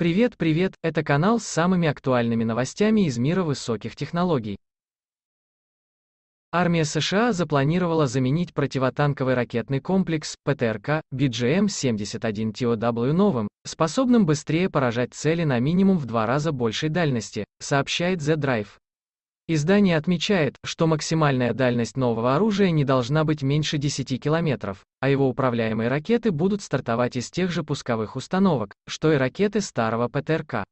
Привет, привет, это канал с самыми актуальными новостями из мира высоких технологий. Армия США запланировала заменить противотанковый ракетный комплекс ПТРК BGM-71 TOW новым, способным быстрее поражать цели на минимум в два раза большей дальности, сообщает The Drive. Издание отмечает, что максимальная дальность нового оружия не должна быть меньше 10 километров, а его управляемые ракеты будут стартовать из тех же пусковых установок, что и ракеты старого ПТРК.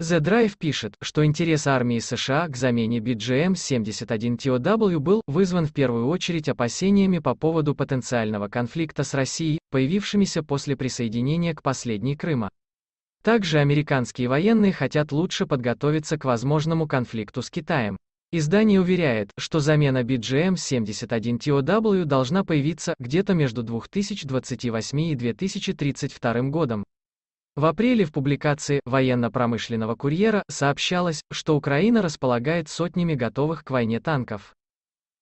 The Drive пишет, что интерес армии США к замене BGM-71TOW был вызван в первую очередь опасениями по поводу потенциального конфликта с Россией, появившимися после присоединения к последней Крыма. Также американские военные хотят лучше подготовиться к возможному конфликту с Китаем. Издание уверяет, что замена BGM-71TOW должна появиться где-то между 2028 и 2032 годом. В апреле в публикации военно-промышленного курьера сообщалось, что Украина располагает сотнями готовых к войне танков.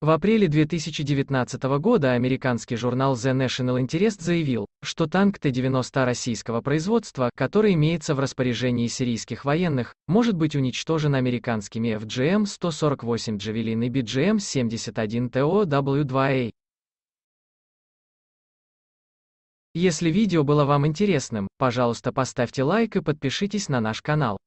В апреле 2019 года американский журнал The National Interest заявил, что танк Т-90 российского производства, который имеется в распоряжении сирийских военных, может быть уничтожен американскими FGM-148 Джавелин эм и BGM-71TOW-2A. Эм Если видео было вам интересным, пожалуйста поставьте лайк и подпишитесь на наш канал.